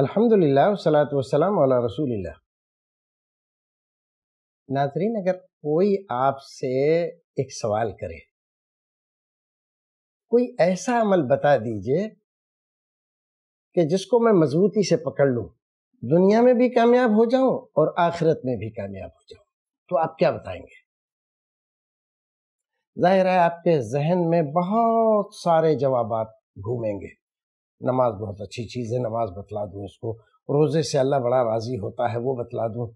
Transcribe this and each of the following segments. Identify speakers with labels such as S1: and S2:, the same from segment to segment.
S1: अल्हम्दुलिल्लाह सलात वसलाम वाला रसूलिल्लाह नाजरीन अगर कोई आपसे एक सवाल करे कोई ऐसा अमल बता दीजिए कि जिसको मैं मजबूती से पकड़ लूँ दुनिया में भी कामयाब हो जाऊं और आखिरत में भी कामयाब हो जाऊं तो आप क्या बताएंगे जाहिर है आपके जहन में बहुत सारे जवाब घूमेंगे नमाज बहुत अच्छी चीज़ है नमाज बतला दूँ इसको रोज़े से अल्लाह बड़ा राज़ी होता है वो बतला दूँ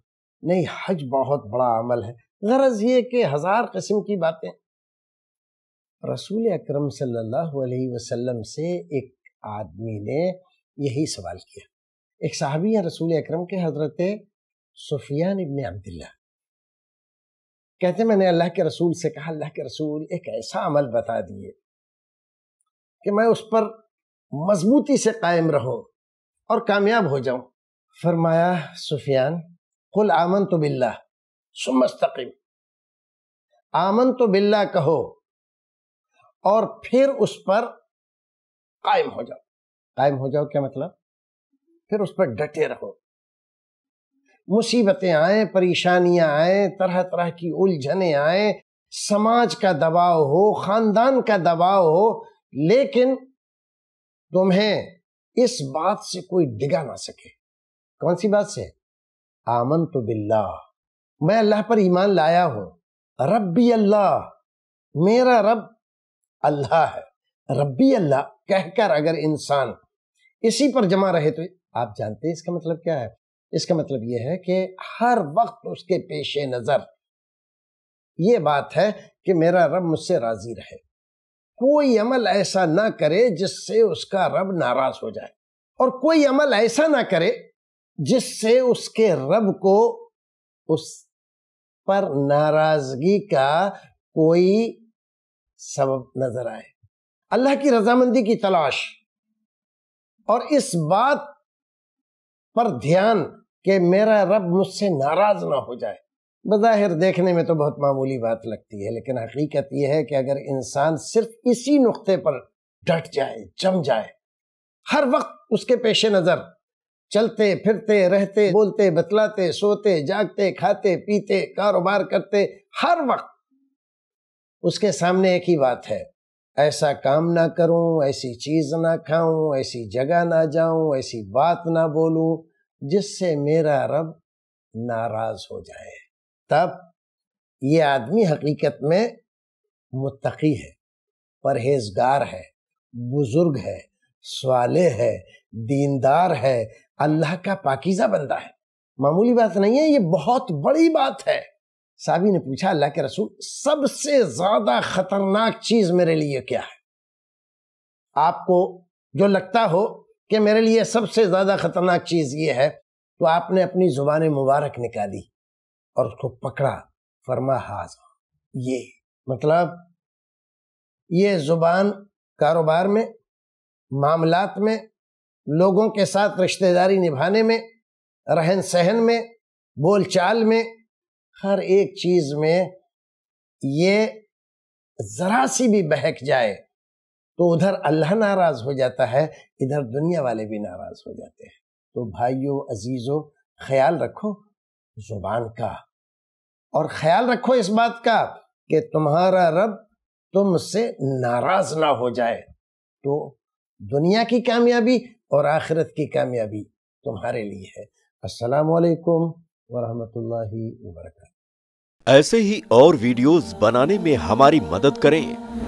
S1: नहीं हज बहुत बड़ा अमल है गरज ये कि हज़ार कस्म की बातें रसूल अक्रम सम से एक आदमी ने यही सवाल किया एक साहबी हैं रसूल अक्रम के हजरत सुफियान इबन अब्दुल्ला कहते मैंने अल्लाह के रसूल से कहा अल्लाह के रसूल एक ऐसा अमल बता दिए कि मैं उस पर मजबूती से कायम रहो और कामयाब हो जाओ फरमाया सुफियान कुल आमन तो बिल्ला सुमस्तकीम आमन तो बिल्ला कहो और फिर उस पर कायम हो जाओ कायम हो जाओ क्या मतलब फिर उस पर डटे रहो मुसीबतें आए परेशानियां आए तरह तरह की उलझने आए समाज का दबाव हो खानदान का दबाव हो लेकिन तुम्हें इस बात से कोई डिगा ना सके कौन सी बात से आमन तो बिल्ला मैं अल्लाह पर ईमान लाया हूं रबी अल्लाह मेरा रब अल्लाह है रबी अल्लाह कहकर अगर इंसान इसी पर जमा रहे तो आप जानते हैं इसका मतलब क्या है इसका मतलब यह है कि हर वक्त उसके पेशे नज़र ये बात है कि मेरा रब मुझसे राजी रहे कोई अमल ऐसा ना करे जिससे उसका रब नाराज हो जाए और कोई अमल ऐसा ना करे जिससे उसके रब को उस पर नाराजगी का कोई सबब नजर आए अल्लाह की रजामंदी की तलाश और इस बात पर ध्यान कि मेरा रब मुझसे नाराज ना हो जाए बज़ाहिर देखने में तो बहुत मामूली बात लगती है लेकिन हकीकत यह है कि अगर इंसान सिर्फ इसी नुक्ते पर डट जाए जम जाए हर वक्त उसके पेश नज़र चलते फिरते रहते बोलते बतलाते सोते जागते खाते पीते कारोबार करते हर वक्त उसके सामने एक ही बात है ऐसा काम ना करूं, ऐसी चीज़ ना खाऊं, ऐसी जगह ना जाऊं, ऐसी बात ना बोलूं, जिससे मेरा रब नाराज़ हो जाए तब ये आदमी हकीकत में मुतकी है परहेजगार है बुजुर्ग है स्वाले है दीनदार है अल्लाह का पाकिजा बंदा है मामूली बात नहीं है ये बहुत बड़ी बात है साबी ने पूछा अल्लाह के रसूल सबसे ज्यादा खतरनाक चीज मेरे लिए क्या है आपको जो लगता हो कि मेरे लिए सबसे ज्यादा खतरनाक चीज ये है तो आपने अपनी जुबान मुबारक निकाली और उसको पकड़ा फरमा हाज ये मतलब ये ज़ुबान कारोबार में मामलात में लोगों के साथ रिश्तेदारी निभाने में रहन सहन में बोलचाल में हर एक चीज़ में ये ज़रा सी भी बहक जाए तो उधर अल्लाह नाराज़ हो जाता है इधर दुनिया वाले भी नाराज़ हो जाते हैं तो भाइयों अजीज़ों ख्याल रखो जुबान का और ख्याल रखो इस बात का कि तुम्हारा रब तुमसे नाराज ना हो जाए तो दुनिया की कामयाबी और आखिरत की कामयाबी तुम्हारे लिए है असलकम वरहमतुल्लाह वरक ऐसे ही और वीडियोस बनाने में हमारी मदद करें